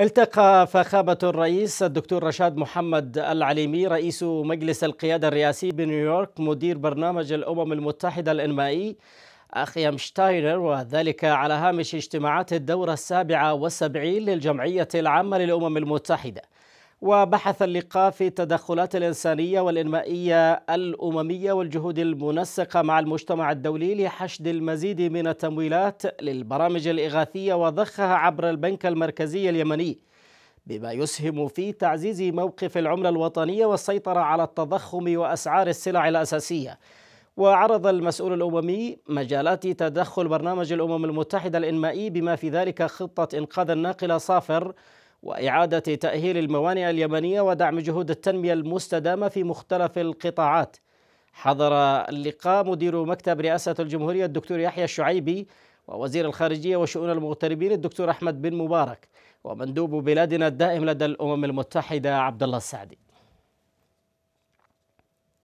التقى فخامة الرئيس الدكتور رشاد محمد العليمي رئيس مجلس القيادة الرئاسي بنيويورك مدير برنامج الأمم المتحدة الإنمائي أخيم شتاينر وذلك على هامش اجتماعات الدورة السابعة والسبعين للجمعية العامة للأمم المتحدة وبحث اللقاء في التدخلات الإنسانية والإنمائية الأممية والجهود المنسقة مع المجتمع الدولي لحشد المزيد من التمويلات للبرامج الإغاثية وضخها عبر البنك المركزي اليمني بما يسهم في تعزيز موقف العملة الوطنية والسيطرة على التضخم وأسعار السلع الأساسية وعرض المسؤول الأممي مجالات تدخل برنامج الأمم المتحدة الإنمائي بما في ذلك خطة إنقاذ الناقلة صافر وإعادة تأهيل الموانئ اليمنية ودعم جهود التنمية المستدامة في مختلف القطاعات حضر اللقاء مدير مكتب رئاسة الجمهورية الدكتور يحيى الشعيبي ووزير الخارجية وشؤون المغتربين الدكتور أحمد بن مبارك ومندوب بلادنا الدائم لدى الأمم المتحدة عبد الله السعدي